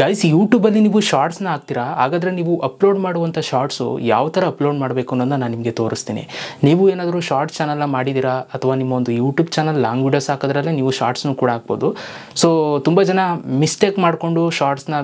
guys ಯೂಟ್ಯೂಬಲ್ಲಿ ನೀವು ಶಾರ್ಟ್ಸ್ನ ಹಾಕ್ತೀರಾ ಹಾಗಾದರೆ ನೀವು ಅಪ್ಲೋಡ್ ಮಾಡುವಂಥ ಶಾರ್ಟ್ಸು ಯಾವ ಥರ ಅಪ್ಲೋಡ್ ಮಾಡಬೇಕು ಅನ್ನೋದನ್ನ ನಾನು ನಿಮಗೆ ತೋರಿಸ್ತೀನಿ ನೀವು ಏನಾದರೂ ಶಾರ್ಟ್ ಚಾನಲ್ನ ಮಾಡಿದ್ದೀರಾ ಅಥವಾ ನಿಮ್ಮ ಒಂದು ಯೂಟ್ಯೂಬ್ ಚಾನಲ್ ಲಾಂಗ್ ವೀಡಿಯೋಸ್ ಹಾಕೋದ್ರಲ್ಲೇ ನೀವು ಶಾರ್ಟ್ಸ್ನೂ ಕೂಡ ಹಾಕ್ಬೋದು ಸೊ ತುಂಬ ಜನ ಮಿಸ್ಟೇಕ್ ಮಾಡಿಕೊಂಡು ಶಾರ್ಟ್ಸ್ನ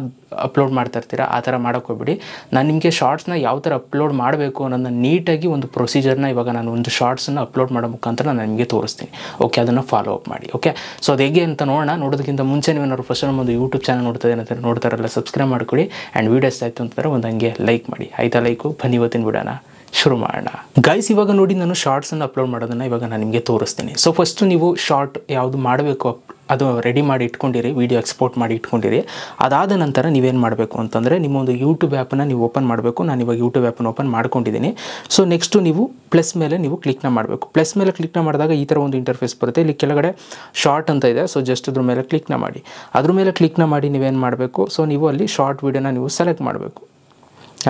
ಅಪ್ಲೋಡ್ ಮಾಡ್ತಾ ಇರ್ತೀರಾ ಆ ಥರ ಹೋಗ್ಬಿಡಿ ನಾನು ನಿಮಗೆ ಶಾರ್ಟ್ಸ್ನ ಯಾವ ಥರ ಅಪ್ಲೋಡ್ ಮಾಡಬೇಕು ಅನ್ನೋದನ್ನ ನೀಟಾಗಿ ಒಂದು ಪ್ರೊಸೀಜರ್ನ ಇವಾಗ ನಾನು ಒಂದು ಶಾರ್ಟ್ಸನ್ನು ಅಪ್ಲೋಡ್ ಮಾಡೋ ಮುಖಾಂತರ ನಾನು ನಿಮಗೆ ತೋರಿಸ್ತೀನಿ ಓಕೆ ಅದನ್ನು ಫಾಲೋ ಅಪ್ ಮಾಡಿ ಓಕೆ ಸೊ ಅದು ಹೇಗೆ ಅಂತ ನೋಡೋಣ ನೋಡೋದಕ್ಕಿಂತ ಮುಂಚೆ ಏನಾದ್ರು ಫಸ್ಟ್ ನಮ್ಮ ಒಂದು ಯೂಟ್ಯೂಬ್ ಚಾನಲ್ ನೋಡ್ತದೆ ಏನಂತ ನೋಡ್ತಾರಲ್ಲ ಸಬ್ಸ್ಕ್ರೈಬ್ ಮಾಡ್ಕೊಡಿ ಆ್ಯಂಡ್ ವೀಡಿಯೋಸ್ ಆಯಿತು ಅಂತಂದರೆ ಒಂದು ಹಂಗೆ ಲೈಕ್ ಮಾಡಿ ಆಯಿತಾ ಲೈಕು ಬನ್ನಿ ಇವತ್ತಿನ ಬಿಡೋಣ ಶುರು ಮಾಡೋಣ ಗೈಸ್ ಇವಾಗ ನೋಡಿ ನಾನು ಶಾರ್ಟ್ಸನ್ನು ಅಪ್ಲೋಡ್ ಮಾಡೋದನ್ನು ಇವಾಗ ನಾನು ನಿಮಗೆ ತೋರಿಸ್ತೀನಿ ಸೊ ಫಸ್ಟು ನೀವು ಶಾರ್ಟ್ ಯಾವುದು ಮಾಡಬೇಕು ಅದು ರೆಡಿ ಮಾಡಿ ಇಟ್ಕೊಂಡಿರಿ ವೀಡಿಯೋ ಎಕ್ಸ್ಪೋರ್ಟ್ ಮಾಡಿ ಇಟ್ಕೊಂಡಿರಿ ಅದಾದ ನಂತರ ನೀವೇನು ಮಾಡಬೇಕು ಅಂತಂದರೆ ನಿಮ್ಮೊಂದು ಯೂಟ್ಯೂಬ್ ಆ್ಯಪನ್ನ ನೀವು ಓಪನ್ ಮಾಡಬೇಕು ನಾನು ಇವಾಗ ಯೂಟ್ಯೂಬ್ ಆ್ಯಪನ್ನು ಓಪನ್ ಮಾಡ್ಕೊಂಡಿದ್ದೀನಿ ಸೊ ನೆಕ್ಸ್ಟು ನೀವು ಪ್ಲಸ್ ಮೇಲೆ ನೀವು ಕ್ಲಿಕ್ನ ಮಾಡಬೇಕು ಪ್ಲಸ್ ಮೇಲೆ ಕ್ಲಿಕ್ನ ಮಾಡಿದಾಗ ಈ ಥರ ಒಂದು ಇಂಟರ್ಫೇಸ್ ಬರುತ್ತೆ ಇಲ್ಲಿ ಕೆಳಗಡೆ ಶಾರ್ಟ್ ಅಂತ ಇದೆ ಸೊ ಜಸ್ಟ್ ಅದ್ರ ಮೇಲೆ ಕ್ಲಿಕ್ನ ಮಾಡಿ ಅದ್ರ ಮೇಲೆ ಕ್ಲಿಕ್ನ ಮಾಡಿ ನೀವೇನು ಮಾಡಬೇಕು ಸೊ ನೀವು ಅಲ್ಲಿ ಶಾರ್ಟ್ ವೀಡಿಯೋನ ನೀವು ಸೆಲೆಕ್ಟ್ ಮಾಡಬೇಕು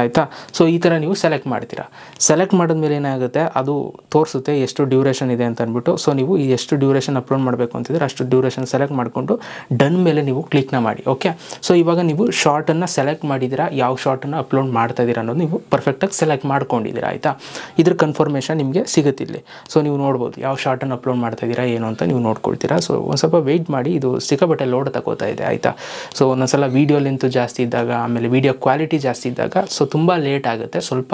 ಆಯಿತಾ ಸೊ ಈ ಥರ ನೀವು ಸೆಲೆಕ್ಟ್ ಮಾಡ್ತೀರಾ ಸೆಲೆಕ್ಟ್ ಮಾಡಿದ್ಮೇಲೆ ಏನಾಗುತ್ತೆ ಅದು ತೋರಿಸುತ್ತೆ ಎಷ್ಟು ಡ್ಯೂರೇಷನ್ ಇದೆ ಅಂತ ಅಂದ್ಬಿಟ್ಟು ಸೊ ನೀವು ಎಷ್ಟು ಡ್ಯೂರೇಷನ್ ಅಪ್ಲೋಡ್ ಮಾಡಬೇಕು ಅಂತಿದ್ರೆ ಅಷ್ಟು ಡ್ಯೂರೇಷನ್ ಸೆಲೆಕ್ಟ್ ಮಾಡಿಕೊಂಡು ಡನ್ ಮೇಲೆ ನೀವು ಕ್ಲಿಕ್ನ ಮಾಡಿ ಓಕೆ ಸೊ ಇವಾಗ ನೀವು ಶಾರ್ಟನ್ನು ಸೆಲೆಕ್ಟ್ ಮಾಡಿದ್ದೀರಾ ಯಾವ ಶಾರ್ಟನ್ನು ಅಪ್ಲೋಡ್ ಮಾಡ್ತಾ ಇದ್ದೀರಾ ಅನ್ನೋದು ನೀವು ಪರ್ಫೆಕ್ಟಾಗಿ ಸೆಲೆಕ್ಟ್ ಮಾಡ್ಕೊಂಡಿದ್ದೀರಾ ಆಯಿತಾ ಇದ್ರ ಕನ್ಫರ್ಮೇಷನ್ ನಿಮಗೆ ಸಿಗುತ್ತಿಲ್ಲ ಸೊ ನೀವು ನೋಡ್ಬೋದು ಯಾವ ಶಾರ್ಟನ್ನು ಅಪ್ಲೋಡ್ ಮಾಡ್ತಾ ಇದ್ದೀರಾ ಏನು ಅಂತ ನೀವು ನೋಡ್ಕೊಳ್ತೀರಾ ಸೊ ಒಂದು ಸ್ವಲ್ಪ ವೆಯ್ಟ್ ಮಾಡಿ ಇದು ಸಿಕ್ಕಾಪಟ್ಟೆ ಲೋಡ್ ತಗೋತಾ ಇದೆ ಆಯಿತಾ ಸೊ ಒಂದೊಂದ್ಸಲ ವೀಡಿಯೋ ಲೆಂತ್ ಜಾಸ್ತಿ ಇದ್ದಾಗ ಆಮೇಲೆ ವೀಡಿಯೋ ಕ್ವಾಲಿಟಿ ಜಾಸ್ತಿ ಇದ್ದಾಗ ಸೊ ಸೊ ತುಂಬ ಲೇಟ್ ಆಗುತ್ತೆ ಸ್ವಲ್ಪ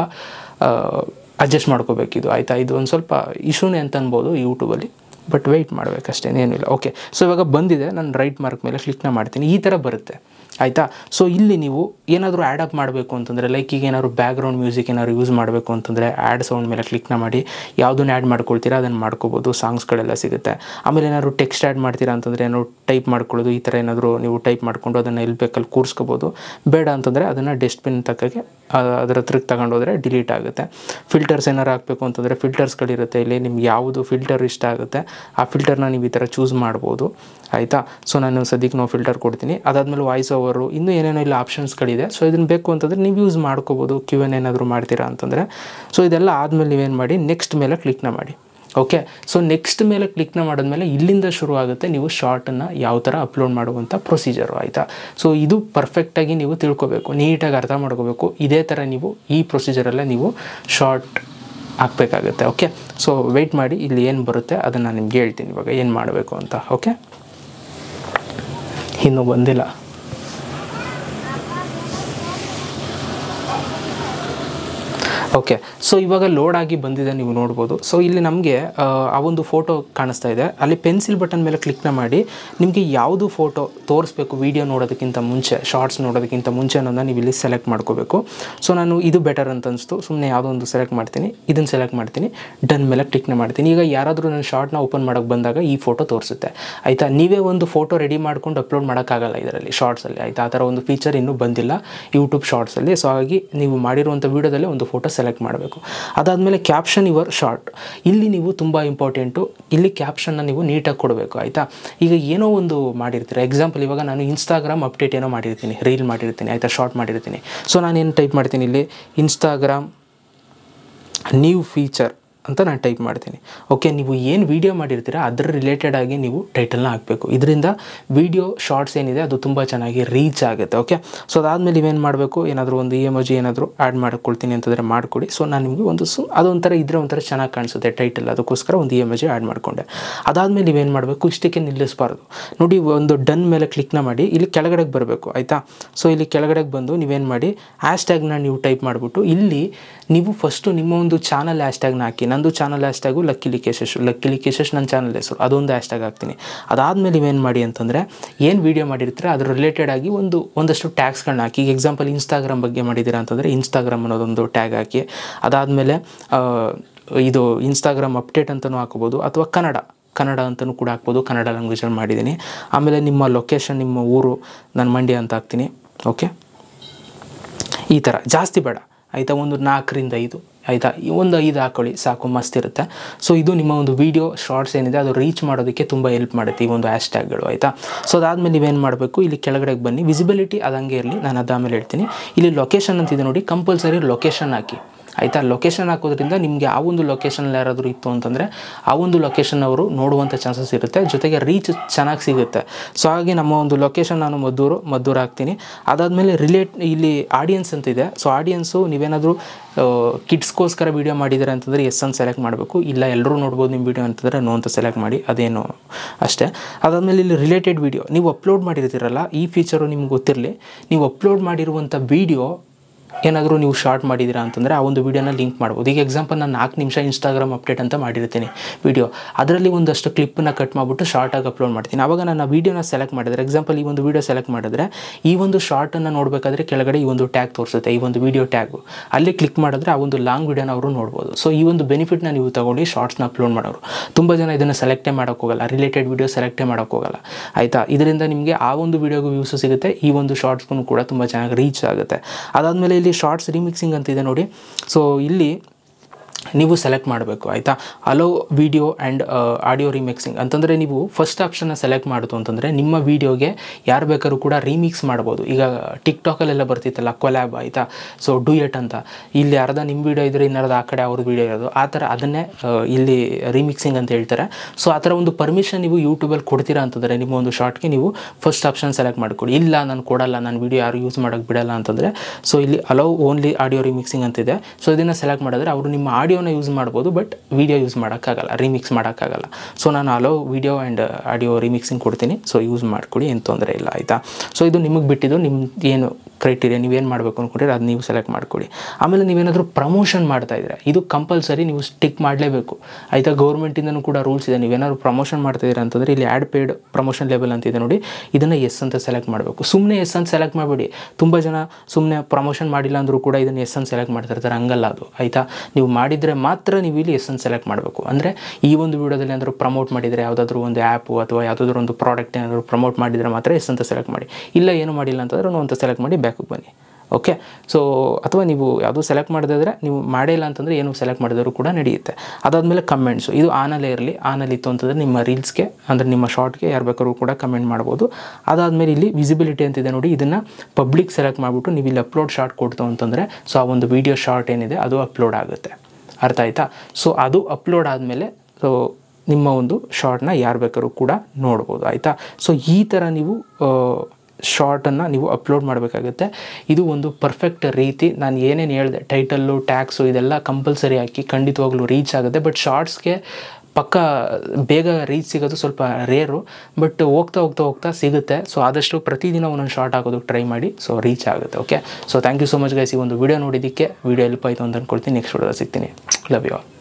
ಅಡ್ಜಸ್ಟ್ ಮಾಡ್ಕೋಬೇಕಿದು ಆಯಿತಾ ಇದು ಒಂದು ಸ್ವಲ್ಪ ಇಶ್ಯೂನೇ ಅಂತ ಅನ್ಬೋದು ಯೂಟ್ಯೂಬಲ್ಲಿ ಬಟ್ ವೆಯ್ಟ್ ಮಾಡಬೇಕಷ್ಟೇ ಇಲ್ಲ ಓಕೆ ಸೊ ಇವಾಗ ಬಂದಿದೆ ನಾನು ರೈಟ್ ಮಾರ್ಕ್ ಮೇಲೆ ಕ್ಲಿಕ್ನ ಮಾಡ್ತೀನಿ ಈ ಥರ ಬರುತ್ತೆ ಆಯಿತಾ ಸೊ ಇಲ್ಲಿ ನೀವು ಏನಾದರೂ ಆ್ಯಡ್ ಅಪ್ ಮಾಡಬೇಕು ಅಂತಂದರೆ ಲೈಕ್ ಈಗ ಏನಾದ್ರು ಬ್ಯಾಕ್ಗ್ರೌಂಡ್ ಮ್ಯೂಸಿಕ್ ಏನಾದ್ರು ಯೂಸ್ ಮಾಡಬೇಕು ಅಂತಂದರೆ ಆ್ಯಡ್ ಸೌಂಡ್ ಮೇಲೆ ಕ್ಲಿಕ್ನ ಮಾಡಿ ಯಾವುದನ್ನು ಆ್ಯಡ್ ಮಾಡ್ಕೊಳ್ತೀರಾ ಅದನ್ನು ಮಾಡ್ಕೋಬೋದು ಸಾಂಗ್ಸ್ಗಳೆಲ್ಲ ಸಿಗುತ್ತೆ ಆಮೇಲೆ ಏನಾದರೂ ಟೆಕ್ಸ್ಟ್ ಆ್ಯಡ್ ಮಾಡ್ತೀರಾ ಅಂತಂದರೆ ಏನೋ ಟೈಪ್ ಮಾಡ್ಕೊಳ್ಳೋದು ಈ ಥರ ಏನಾದರೂ ನೀವು ಟೈಪ್ ಮಾಡಿಕೊಂಡು ಅದನ್ನು ಎಲ್ಲಿ ಬೇಕಲ್ಲಿ ಕೂರಿಸ್ಕೋಬೋದು ಬೇಡ ಅಂತಂದರೆ ಅದನ್ನು ಡಸ್ಟ್ಬಿನ್ ತಕ್ಕಕ್ಕೆ ಅದರ ಹತ್ರಕ್ಕೆ ತಗೊಂಡೋದ್ರೆ ಡಿಲೀಟ್ ಆಗುತ್ತೆ ಫಿಲ್ಟರ್ಸ್ ಏನಾರು ಹಾಕಬೇಕು ಅಂತಂದರೆ ಫಿಲ್ಟರ್ಸ್ಗಳಿರುತ್ತೆ ಇಲ್ಲಿ ನಿಮ್ಗೆ ಯಾವುದು ಫಿಲ್ಟರ್ ಇಷ್ಟ ಆಗುತ್ತೆ ಆ ಫಿಲ್ಟರ್ನ ನೀವು ಈ ಥರ ಚೂಸ್ ಮಾಡ್ಬೋದು ಆಯಿತಾ ಸೊ ನಾನು ಸದ್ಯಕ್ಕೆ ನಾವು ಫಿಲ್ಟರ್ ಕೊಡ್ತೀನಿ ಅದಾದಮೇಲೆ ವಾಯ್ಸ್ ಓವರು ಇನ್ನೂ ಏನೇನೋ ಇಲ್ಲ ಆಪ್ಷನ್ಸ್ಗಳಿದೆ ಸೊ ಇದನ್ನು ಬೇಕು ಅಂತಂದರೆ ನೀವು ಯೂಸ್ ಮಾಡ್ಕೋಬೋದು ಕ್ಯೂ ಎನ್ ಏನಾದರೂ ಮಾಡ್ತೀರಾ ಅಂತಂದರೆ ಸೊ ಇದೆಲ್ಲ ಆದಮೇಲೆ ನೀವೇನು ಮಾಡಿ ನೆಕ್ಸ್ಟ್ ಮೇಲೆ ಕ್ಲಿಕ್ನ ಮಾಡಿ ಓಕೆ ಸೊ ನೆಕ್ಸ್ಟ್ ಮೇಲೆ ಕ್ಲಿಕ್ನ ಮಾಡಿದ್ಮೇಲೆ ಇಲ್ಲಿಂದ ಶುರು ಆಗುತ್ತೆ ನೀವು ಶಾರ್ಟನ್ನು ಯಾವ ಥರ ಅಪ್ಲೋಡ್ ಮಾಡುವಂಥ ಪ್ರೊಸೀಜರು ಆಯಿತಾ ಸೊ ಇದು ಪರ್ಫೆಕ್ಟಾಗಿ ನೀವು ತಿಳ್ಕೊಬೇಕು ನೀಟಾಗಿ ಅರ್ಥ ಮಾಡ್ಕೋಬೇಕು ಇದೇ ಥರ ನೀವು ಈ ಪ್ರೊಸೀಜರಲ್ಲೇ ನೀವು ಶಾರ್ಟ್ ಹಾಕ್ಬೇಕಾಗತ್ತೆ ಓಕೆ ಸೊ ವೆಯ್ಟ್ ಮಾಡಿ ಇಲ್ಲಿ ಏನು ಬರುತ್ತೆ ಅದನ್ನು ನಿಮ್ಗೆ ಹೇಳ್ತೀನಿ ಇವಾಗ ಏನು ಮಾಡಬೇಕು ಅಂತ ಓಕೆ ಇನ್ನೂ ಬಂದಿಲ್ಲ ಓಕೆ ಸೊ ಇವಾಗ ಲೋಡ್ ಆಗಿ ಬಂದಿದೆ ನೀವು ನೋಡ್ಬೋದು ಸೊ ಇಲ್ಲಿ ನಮಗೆ ಆ ಒಂದು ಫೋಟೋ ಕಾಣಿಸ್ತಾ ಇದೆ ಅಲ್ಲಿ ಪೆನ್ಸಿಲ್ ಬಟನ್ ಮೇಲೆ ಕ್ಲಿಕ್ನ ಮಾಡಿ ನಿಮಗೆ ಯಾವುದು ಫೋಟೋ ತೋರಿಸ್ಬೇಕು ವೀಡಿಯೋ ನೋಡೋದಕ್ಕಿಂತ ಮುಂಚೆ ಶಾರ್ಟ್ಸ್ ನೋಡೋದಕ್ಕಿಂತ ಮುಂಚೆ ಅನ್ನೋದನ್ನ ನೀವು ಇಲ್ಲಿ ಸೆಲೆಕ್ಟ್ ಮಾಡ್ಕೋಬೇಕು ಸೊ ನಾನು ಇದು ಬೆಟರ್ ಅಂತ ಅನಿಸ್ತು ಸುಮ್ಮನೆ ಯಾವುದೋ ಒಂದು ಸೆಲೆಕ್ಟ್ ಮಾಡ್ತೀನಿ ಇದನ್ನು ಸೆಲೆಕ್ಟ್ ಮಾಡ್ತೀನಿ ಡನ್ ಮೇಲೆ ಕ್ಲಿಕ್ನ ಮಾಡ್ತೀನಿ ಈಗ ಯಾರಾದರೂ ನನ್ನ ಶಾರ್ಟ್ನ ಓಪನ್ ಮಾಡೋಕ್ಕೆ ಬಂದಾಗ ಈ ಫೋಟೋ ತೋರಿಸುತ್ತೆ ಆಯಿತಾ ನೀವೇ ಒಂದು ಫೋಟೋ ರೆಡಿ ಮಾಡ್ಕೊಂಡು ಅಪ್ಲೋಡ್ ಮಾಡೋಕ್ಕಾಗಲ್ಲ ಇದರಲ್ಲಿ ಶಾರ್ಟ್ಸಲ್ಲಿ ಆಯಿತಾ ಆ ಥರ ಒಂದು ಫೀಚರ್ ಇನ್ನೂ ಬಂದಿಲ್ಲ ಯೂಟ್ಯೂಬ್ ಶಾರ್ಟ್ಸಲ್ಲಿ ಸೊ ಹಾಗಾಗಿ ನೀವು ಮಾಡಿರುವಂಥ ವೀಡಿಯೋದಲ್ಲೇ ಒಂದು ಫೋಟೋ ಸೆಲೆಕ್ಟ್ ಮಾಡಬೇಕು ಅದಾದಮೇಲೆ ಕ್ಯಾಪ್ಷನ್ ಯುವರ್ ಶಾರ್ಟ್ ಇಲ್ಲಿ ನೀವು ತುಂಬ ಇಂಪಾರ್ಟೆಂಟು ಇಲ್ಲಿ ಕ್ಯಾಪ್ಷನ್ನ ನೀವು ನೀಟಾಗಿ ಕೊಡಬೇಕು ಆಯಿತಾ ಈಗ ಏನೋ ಒಂದು ಮಾಡಿರ್ತೀರಾ ಎಕ್ಸಾಂಪಲ್ ಇವಾಗ ನಾನು ಇನ್ಸ್ಟಾಗ್ರಾಮ್ ಅಪ್ಡೇಟ್ ಏನೋ ಮಾಡಿರ್ತೀನಿ ರೀಲ್ ಮಾಡಿರ್ತೀನಿ ಆಯಿತಾ ಶಾರ್ಟ್ ಮಾಡಿರ್ತೀನಿ ಸೊ ನಾನೇನು ಟೈಪ್ ಮಾಡ್ತೀನಿ ಇಲ್ಲಿ ಇನ್ಸ್ಟಾಗ್ರಾಮ್ ನ್ಯೂ ಫೀಚರ್ ಅಂತ ನಾನು ಟೈಪ್ ಮಾಡ್ತೀನಿ ಓಕೆ ನೀವು ಏನು ವೀಡಿಯೋ ಮಾಡಿರ್ತೀರ ಅದರ ರಿಲೇಟೆಡ್ ಆಗಿ ನೀವು ಟೈಟಲ್ನ ಹಾಕಬೇಕು ಇದರಿಂದ ವೀಡಿಯೋ ಶಾರ್ಟ್ಸ್ ಏನಿದೆ ಅದು ತುಂಬ ಚೆನ್ನಾಗಿ ರೀಚ್ ಆಗುತ್ತೆ ಓಕೆ ಸೊ ಅದಾದಮೇಲೆ ನೀವೇನು ಮಾಡಬೇಕು ಏನಾದರೂ ಒಂದು ಇ ಜಿ ಏನಾದರೂ ಆ್ಯಡ್ ಮಾಡ್ಕೊಳ್ತೀನಿ ಅಂತಂದರೆ ಮಾಡಿಕೊಡಿ ಸೊ ನಾನು ನಿಮಗೆ ಒಂದು ಸು ಅದೊಂಥರ ಇದ್ರೆ ಒಂಥರ ಚೆನ್ನಾಗಿ ಕಾಣಿಸುತ್ತೆ ಟೈಟಲ್ ಅದಕ್ಕೋಸ್ಕರ ಒಂದು ಇ ಜಿ ಆ್ಯಡ್ ಮಾಡಿಕೊಂಡೆ ಅದಾದಮೇಲೆ ನೀವೇನು ಮಾಡಬೇಕು ಇಷ್ಟಕ್ಕೆ ನಿಲ್ಲಿಸಬಾರ್ದು ನೋಡಿ ಒಂದು ಡನ್ ಮೇಲೆ ಕ್ಲಿಕ್ನ ಮಾಡಿ ಇಲ್ಲಿ ಕೆಳಗಡೆಗೆ ಬರಬೇಕು ಆಯಿತಾ ಸೊ ಇಲ್ಲಿ ಕೆಳಗಡೆಗೆ ಬಂದು ನೀವೇನು ಮಾಡಿ ಹ್ಯಾಶ್ಟ್ಯಾಗ್ನ ನೀವು ಟೈಪ್ ಮಾಡಿಬಿಟ್ಟು ಇಲ್ಲಿ ನೀವು ಫಸ್ಟು ನಿಮ್ಮ ಒಂದು ಚಾನಲ್ ಹ್ಯಾಶ್ಟ್ಯಾಗ್ನ ಹಾಕಿ ನಂದು ಚಾನಲ್ ಟ್ಯಾಗು ಲಕ್ಕಿಲಿ ಕೇಶಸ್ ಲಕ್ಕಿಲಿ ಕೇಶಸ್ ನನ್ನ ಚಾನಲ್ ಹೆಸರು ಅದೊಂದು ಟ್ಯಾಗ್ ಹಾಕ್ತೀನಿ ಅದಾದಮೇಲೆ ಇವೇನು ಮಾಡಿ ಅಂತಂದರೆ ಏನು ವೀಡಿಯೋ ಮಾಡಿರ್ತೀರ ಅದ್ರ ರಿಲೇಟೆಡ್ ಆಗಿ ಒಂದು ಒಂದಷ್ಟು ಟ್ಯಾಗ್ಸ್ಗಳನ್ನ ಹಾಕಿ ಈಗ ಎಕ್ಸಾಂಪಲ್ ಇನ್ಸ್ಟಾಗ್ರಾಮ್ ಬಗ್ಗೆ ಮಾಡಿದ್ದೀರಾ ಅಂತಂದರೆ ಇನ್ಸ್ಟಾಗ್ರಾಮ್ ಅನ್ನೋದೊಂದು ಟ್ಯಾಗ್ ಹಾಕಿ ಅದಾದಮೇಲೆ ಇದು ಇನ್ಸ್ಟಾಗ್ರಾಮ್ ಅಪ್ಡೇಟ್ ಅಂತಲೂ ಹಾಕ್ಬೋದು ಅಥವಾ ಕನ್ನಡ ಕನ್ನಡ ಅಂತಲೂ ಕೂಡ ಹಾಕ್ಬೋದು ಕನ್ನಡ ಲ್ಯಾಂಗ್ವೇಜಲ್ಲಿ ಮಾಡಿದ್ದೀನಿ ಆಮೇಲೆ ನಿಮ್ಮ ಲೊಕೇಶನ್ ನಿಮ್ಮ ಊರು ನನ್ನ ಮಂಡಿ ಅಂತ ಹಾಕ್ತೀನಿ ಓಕೆ ಈ ಥರ ಜಾಸ್ತಿ ಬೇಡ ಆಯಿತಾ ಒಂದು ನಾಲ್ಕರಿಂದ ಐದು ಆಯಿತಾ ಒಂದು ಐದು ಹಾಕೊಳ್ಳಿ ಸಾಕು ಮಸ್ತ್ ಇರುತ್ತೆ ಸೊ ಇದು ನಿಮ್ಮ ಒಂದು ವೀಡಿಯೋ ಶಾರ್ಟ್ಸ್ ಏನಿದೆ ಅದು ರೀಚ್ ಮಾಡೋದಕ್ಕೆ ತುಂಬ ಹೆಲ್ಪ್ ಮಾಡುತ್ತೆ ಈ ಒಂದು ಹ್ಯಾಶ್ ಟ್ಯಾಗ್ಗಳು ಆಯಿತಾ ಸೊ ಅದಾದಮೇಲೆ ನೀವೇನು ಮಾಡಬೇಕು ಇಲ್ಲಿ ಕೆಳಗಡೆಗೆ ಬನ್ನಿ ವಿಸಿಬಿಲಿಟಿ ಅದಂಗೆ ಇರಲಿ ನಾನು ಅದಾದಮೇಲೆ ಹೇಳ್ತೀನಿ ಇಲ್ಲಿ ಲೊಕೇಶನ್ ಅಂತಿದೆ ನೋಡಿ ಕಂಪಲ್ಸರಿ ಲೊಕೇಶನ್ ಹಾಕಿ ಆಯಿತಾ ಲೊಕೇಶನ್ ಹಾಕೋದ್ರಿಂದ ನಿಮಗೆ ಆ ಒಂದು ಲೊಕೇಶನಲ್ಲಿ ಯಾರಾದರೂ ಇತ್ತು ಅಂತಂದರೆ ಆ ಒಂದು ಲೊಕೇಶನ್ ಅವರು ನೋಡುವಂಥ ಚಾನ್ಸಸ್ ಇರುತ್ತೆ ಜೊತೆಗೆ ರೀಚ್ ಚೆನ್ನಾಗಿ ಸಿಗುತ್ತೆ ಸೊ ಹಾಗೆ ನಮ್ಮ ಒಂದು ಲೊಕೇಶನ್ ನಾನು ಮದ್ದೂರು ಮದ್ದೂರು ಹಾಕ್ತೀನಿ ಅದಾದಮೇಲೆ ರಿಲೇಟ್ ಇಲ್ಲಿ ಆಡಿಯನ್ಸ್ ಅಂತಿದೆ ಸೊ ಆಡಿಯನ್ಸು ನೀವೇನಾದರೂ ಕಿಡ್ಸ್ಗೋಸ್ಕರ ವೀಡಿಯೋ ಮಾಡಿದ್ದಾರೆ ಅಂತಂದರೆ ಎಸ್ ಅಂತ ಸೆಲೆಕ್ಟ್ ಮಾಡಬೇಕು ಇಲ್ಲ ಎಲ್ಲರೂ ನೋಡ್ಬೋದು ನಿಮ್ಮ ವೀಡಿಯೋ ಅಂತಂದರೆ ನೋ ಅಂತ ಸೆಲೆಕ್ಟ್ ಮಾಡಿ ಅದೇನು ಅಷ್ಟೇ ಅದಾದಮೇಲೆ ಇಲ್ಲಿ ರಿಲೇಟೆಡ್ ವೀಡಿಯೋ ನೀವು ಅಪ್ಲೋಡ್ ಮಾಡಿರ್ತೀರಲ್ಲ ಈ ಫೀಚರು ನಿಮ್ಗೆ ಗೊತ್ತಿರಲಿ ನೀವು ಅಪ್ಲೋಡ್ ಮಾಡಿರುವಂಥ ವೀಡಿಯೋ ಏನಾದರೂ ನೀವು ಶಾರ್ಟ್ ಮಾಡಿದ್ದೀರಾ ಅಂತಂದರೆ ಆ ಒಂದು ವೀಡಿಯೋನ ಲಿಂಕ್ ಮಾಡ್ಬೋದು ಈಗ ಎಕ್ಸಾಂಪಲ್ ನಾನು ನಾಲ್ಕು ನಿಮಿಷ ಇನ್ಸ್ಟಾಗ್ರಾಮ್ ಅಪ್ಡೇಟ್ ಅಂತ ಮಾಡಿರ್ತೀನಿ ವೀಡಿಯೋ ಅದರಲ್ಲಿ ಒಂದಷ್ಟು ಕ್ಲಿಪ್ಪನ್ನ ಕಟ್ ಮಾಡಿಬಿಟ್ಟು ಶಾರ್ಟಾಗಿ ಅಪ್ಲೋಡ್ ಮಾಡ್ತೀನಿ ಆವಾಗ ನಾನು ವೀಡಿಯೋನ ಸೆಲೆಕ್ಟ್ ಮಾಡಿದರೆ ಎಕ್ಸಾಂಪಲ್ ಈ ಒಂದು ವೀಡಿಯೋ ಸೆಲೆಕ್ಟ್ ಮಾಡಿದ್ರೆ ಈ ಒಂದು ಶಾರ್ಟನ್ನು ನೋಡಬೇಕಾದ್ರೆ ಕೆಳಗಡೆ ಈ ಒಂದು ಟ್ಯಾಗ್ ತೋರಿಸುತ್ತೆ ಈ ಒಂದು ವೀಡಿಯೋ ಟ್ಯಾಗು ಅಲ್ಲಿ ಕ್ಲಿಕ್ ಮಾಡಿದ್ರೆ ಆ ಒಂದು ಲಾಂಗ್ ವೀಡಿಯೋನ ಅವರು ನೋಡ್ಬೋದು ಸೊ ಈ ಒಂದು ಬೆನಿಫಿಟ್ನ ನೀವು ತಗೊಂಡು ಶಾರ್ಟ್ಸ್ನ ಅಪ್ಲೋಡ್ ಮಾಡೋರು ತುಂಬ ಜನ ಇದನ್ನು ಸೆಲೆಕ್ಟೇ ಹೋಗಲ್ಲ ರಿಲೇಟೆಡ್ ವೀಡಿಯೋ ಸೆಲೆಕ್ಟೇ ಹೋಗಲ್ಲ ಆಯಿತಾ ಇದರಿಂದ ನಿಮಗೆ ಆ ಒಂದು ವೀಡಿಯೋಗೂ ವ್ಯೂಸು ಸಿಗುತ್ತೆ ಈ ಒಂದು ಶಾರ್ಟ್ಸ್ಗೂ ಕೂಡ ತುಂಬ ಚೆನ್ನಾಗಿ ರೀಚ್ ಆಗುತ್ತೆ ಅದಾದಮೇಲೆ ಇಲ್ಲಿ ಶಾರ್ಟ್ಸ್ ರಿಮಿಕ್ಸಿಂಗ್ ಅಂತಿದೆ ನೋಡಿ ಸೊ ಇಲ್ಲಿ ನೀವು ಸೆಲೆಕ್ಟ್ ಮಾಡಬೇಕು ಆಯಿತಾ allow video and audio remixing ಅಂತಂದರೆ ನೀವು ಫಸ್ಟ್ ಆಪ್ಷನ್ನ ಸೆಲೆಕ್ಟ್ ಮಾಡೋದು ಅಂತಂದರೆ ನಿಮ್ಮ ವೀಡಿಯೋಗೆ ಯಾರು ಬೇಕಾದ್ರೂ ಕೂಡ ರಿಮಿಕ್ಸ್ ಮಾಡ್ಬೋದು ಈಗ ಟಿಕ್ ಟಾಕಲ್ಲೆಲ್ಲ ಬರ್ತಿತ್ತಲ್ಲ ಕೊಲ್ಯಾಬ್ ಆಯಿತಾ ಸೊ ಎಟ್ ಅಂತ ಇಲ್ಲಿ ಅರ್ಧ ನಿಮ್ಮ ವೀಡಿಯೋ ಇದ್ದರೆ ಇನ್ನರ್ಧ ಆ ಕಡೆ ಅವ್ರ ವೀಡಿಯೋ ಇರೋದು ಆ ಥರ ಅದನ್ನೇ uh, ಇಲ್ಲಿ ರಿಮಿಕ್ಸಿಂಗ್ ಅಂತ ಹೇಳ್ತಾರೆ ಸೊ ಆ ಥರ ಒಂದು ಪರ್ಮಿಷನ್ ನೀವು ಯೂಟ್ಯೂಬಲ್ಲಿ ಕೊಡ್ತೀರಾ ಅಂತಂದರೆ ನಿಮ್ಮ ಒಂದು ಶಾರ್ಟ್ಗೆ ನೀವು ಫಸ್ಟ್ ಆಪ್ಷನ್ ಸೆಲೆಕ್ಟ್ ಮಾಡಿಕೊಡಿ ಇಲ್ಲ ನಾನು ಕೊಡಲ್ಲ ನಾನು ವೀಡಿಯೋ ಯಾರು ಯೂಸ್ ಮಾಡೋಕ್ಕೆ ಬಿಡಲ್ಲ ಅಂತಂದರೆ ಸೊ ಇಲ್ಲಿ ಅಲೋ ಓನ್ಲಿ ಆಡಿಯೋ ರಿಮಿಕ್ಸಿಂಗ್ ಅಂತಿದೆ ಸೊ ಇದನ್ನು ಸೆಲೆಕ್ಟ್ ಮಾಡಿದ್ರೆ ಅವರು ನಿಮ್ಮ ಆಡಿಯೋ ಆಡಿಯೋನ ಯೂಸ್ ಮಾಡ್ಬೋದು ಬಟ್ ವೀಡಿಯೋ ಯೂಸ್ ಮಾಡೋಕ್ಕಾಗಲ್ಲ ರಿಮಿಕ್ಸ್ ಮಾಡೋಕ್ಕಾಗಲ್ಲ ಸೊ ನಾನು allow video and audio remixing ಕೊಡ್ತೀನಿ ಸೊ ಯೂಸ್ ಮಾಡ್ಕೊಡಿ ಏನು ತೊಂದರೆ ಇಲ್ಲ ಆಯಿತಾ ಸೊ ಇದು ನಿಮಗೆ ಬಿಟ್ಟಿದ್ದು ನಿಮ್ಮ ಏನು ಕ್ರೈಟೀರಿಯಾ ನೀವು ಏನು ಮಾಡಬೇಕು ಅಂದ್ಕೊಂಡಿರೋ ಅದು ನೀವು ಸೆಲೆಕ್ಟ್ ಮಾಡಿಕೊಡಿ ಆಮೇಲೆ ನೀವೇನಾದರೂ ಪ್ರಮೋಷನ್ ಮಾಡ್ತಾ ಇದ್ದೀರಾ ಇದು ಕಂಪಲ್ಸರಿ ನೀವು ಸ್ಟಿಕ್ ಮಾಡಲೇಬೇಕು ಆಯಿತಾ ಗೌರ್ಮೆಂಟಿಂದನೂ ಕೂಡ ರೂಲ್ಸ್ ಇದೆ ನೀವೇನಾದ್ರು ಪ್ರಮೋಷನ್ ಮಾಡ್ತಾ ಇದ್ದೀರಾ ಅಂತಂದರೆ ಇಲ್ಲಿ ಆ್ಯಡ್ ಪೇಯ್ಡ್ ಪ್ರಮೋಷನ್ ಲೆವೆಲ್ ಅಂತಿದೆ ನೋಡಿ ಇದನ್ನು ಎಸ್ ಅಂತ ಸೆಲೆಕ್ಟ್ ಮಾಡಬೇಕು ಸುಮ್ಮನೆ ಎಸ್ ಅಂತ ಸೆಲೆಕ್ಟ್ ಮಾಡಬೇಡಿ ತುಂಬ ಜನ ಸುಮ್ಮನೆ ಪ್ರಮೋಷನ್ ಮಾಡಿಲ್ಲ ಅಂದರೂ ಕೂಡ ಇದನ್ನು ಎಸ್ ಅಂತ ಸೆಲೆಕ್ಟ್ ಇರ್ತಾರೆ ಹಂಗಲ್ಲ ಅದು ಆಯಿತಾ ನೀವು ಮಾಡಿದರೆ ಮಾತ್ರ ನೀವು ಇಲ್ಲಿ ಎಸ್ ಅಂತ ಸೆಲೆಕ್ಟ್ ಮಾಡಬೇಕು ಅಂದರೆ ಈ ಒಂದು ವೀಡಿಯೋದಲ್ಲಿ ಏನಾದರೂ ಪ್ರಮೋಟ್ ಮಾಡಿದರೆ ಯಾವುದಾದ್ರೂ ಒಂದು ಆ್ಯಪು ಅಥವಾ ಯಾವುದಾದ್ರೂ ಒಂದು ಪ್ರಾಡಕ್ಟ್ ಏನಾದರೂ ಪ್ರಮೋಟ್ ಮಾಡಿದರೆ ಮಾತ್ರ ಎಸ್ ಅಂತ ಸೆಲೆಕ್ಟ್ ಮಾಡಿ ಇಲ್ಲ ಏನು ಮಾಡಿಲ್ಲ ಅಂತಂದ್ರೆ ಅಂತ ಸೆಲೆಕ್ಟ್ ಮಾಡಿ ಬನ್ನಿ ಓಕೆ ಸೊ ಅಥವಾ ನೀವು ಯಾವುದು ಸೆಲೆಕ್ಟ್ ಮಾಡಿದ್ರೆ ನೀವು ಇಲ್ಲ ಅಂತಂದರೆ ಏನು ಸೆಲೆಕ್ಟ್ ಮಾಡಿದ್ರು ಕೂಡ ನಡೆಯುತ್ತೆ ಅದಾದಮೇಲೆ ಕಮೆಂಟ್ಸು ಇದು ಆನಲ್ಲೇ ಇರಲಿ ಆನಲ್ಲಿ ಇತ್ತು ಅಂತಂದರೆ ನಿಮ್ಮ ರೀಲ್ಸ್ಗೆ ಅಂದರೆ ನಿಮ್ಮ ಶಾರ್ಟ್ಗೆ ಯಾರು ಬೇಕಾದ್ರೂ ಕೂಡ ಕಮೆಂಟ್ ಮಾಡ್ಬೋದು ಅದಾದಮೇಲೆ ಇಲ್ಲಿ ವಿಸಿಬಿಲಿಟಿ ಅಂತಿದೆ ನೋಡಿ ಇದನ್ನು ಪಬ್ಲಿಕ್ ಸೆಲೆಕ್ಟ್ ಮಾಡಿಬಿಟ್ಟು ನೀವು ಇಲ್ಲಿ ಅಪ್ಲೋಡ್ ಶಾರ್ಟ್ ಕೊಡ್ತು ಅಂತಂದರೆ ಸೊ ಆ ಒಂದು ವೀಡಿಯೋ ಶಾರ್ಟ್ ಏನಿದೆ ಅದು ಅಪ್ಲೋಡ್ ಆಗುತ್ತೆ ಅರ್ಥ ಆಯಿತಾ ಸೊ ಅದು ಅಪ್ಲೋಡ್ ಆದಮೇಲೆ ಸೊ ನಿಮ್ಮ ಒಂದು ಶಾರ್ಟ್ನ ಯಾರು ಬೇಕಾದ್ರೂ ಕೂಡ ನೋಡ್ಬೋದು ಆಯಿತಾ ಸೊ ಈ ಥರ ನೀವು ಶಾರ್ಟನ್ನು ನೀವು ಅಪ್ಲೋಡ್ ಮಾಡಬೇಕಾಗುತ್ತೆ ಇದು ಒಂದು ಪರ್ಫೆಕ್ಟ್ ರೀತಿ ನಾನು ಏನೇನು ಹೇಳಿದೆ ಟೈಟಲ್ಲು ಟ್ಯಾಕ್ಸು ಇದೆಲ್ಲ ಕಂಪಲ್ಸರಿ ಹಾಕಿ ಖಂಡಿತವಾಗ್ಲೂ ರೀಚ್ ಆಗುತ್ತೆ ಬಟ್ ಶಾರ್ಟ್ಸ್ಗೆ ಪಕ್ಕ ಬೇಗ ರೀಚ್ ಸಿಗೋದು ಸ್ವಲ್ಪ ರೇರು ಬಟ್ ಹೋಗ್ತಾ ಹೋಗ್ತಾ ಹೋಗ್ತಾ ಸಿಗುತ್ತೆ ಸೊ ಆದಷ್ಟು ಪ್ರತಿದಿನ ಒಂದೊಂದು ಶಾರ್ಟ್ ಹಾಕೋದಕ್ಕೆ ಟ್ರೈ ಮಾಡಿ ಸೊ ರೀಚ್ ಆಗುತ್ತೆ okay so thank you so much guys ಈ ಒಂದು ವಿಡಿಯೋ ನೋಡಿದ್ದಕ್ಕೆ ವೀಡಿಯೋ ಹೆಲ್ಪ್ ಆಯಿತು ಅಂತ ಅಂದ್ಕೊಳ್ತೀನಿ ನೆಕ್ಸ್ಟ್ ವಿಡಿಯೋ ಸಿಗ್ತೀನಿ ಲವ್ ಯು